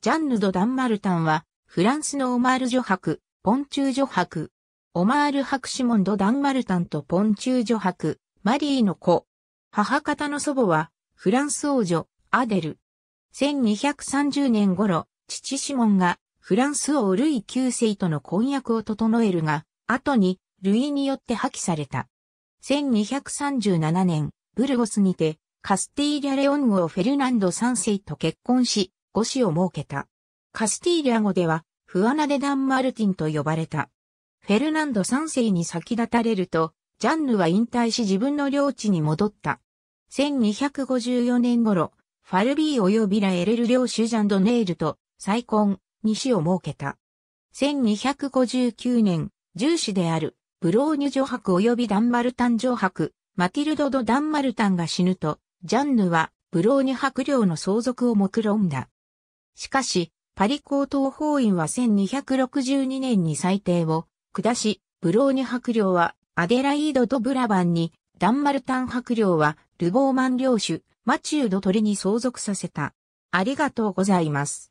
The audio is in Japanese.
ジャンヌ・ド・ダンマルタンは、フランスのオマール女博、ポンチュー女博、オマール博シモン・ド・ダンマルタンとポンチュー女博、マリーの子。母方の祖母は、フランス王女、アデル。1230年頃、父シモンが、フランス王ルイ九世との婚約を整えるが、後に、ルイによって破棄された。1237年、ブルゴスにて、カスティーリャ・レオン号フェルナンド3世と結婚し、語を設けた。カスティーリャ語では、フアナデ・ダン・マルティンと呼ばれた。フェルナンド3世に先立たれると、ジャンヌは引退し自分の領地に戻った。1254年頃、ファルビー及びラエレル領主ジャンドネールと再婚、に死を設けた。1259年、重子である、ブローニュ女白及びダンマルタン女白、マティルド・ド・ダンマルタンが死ぬと、ジャンヌはブローニュ白領の相続を目論んだ。しかし、パリ高等法院は1262年に裁定を下し、ブローニュ伯領はアデライード・ド・ブラバンに、ダンマルタン伯領はルボーマン領主、マチュード・トリに相続させた。ありがとうございます。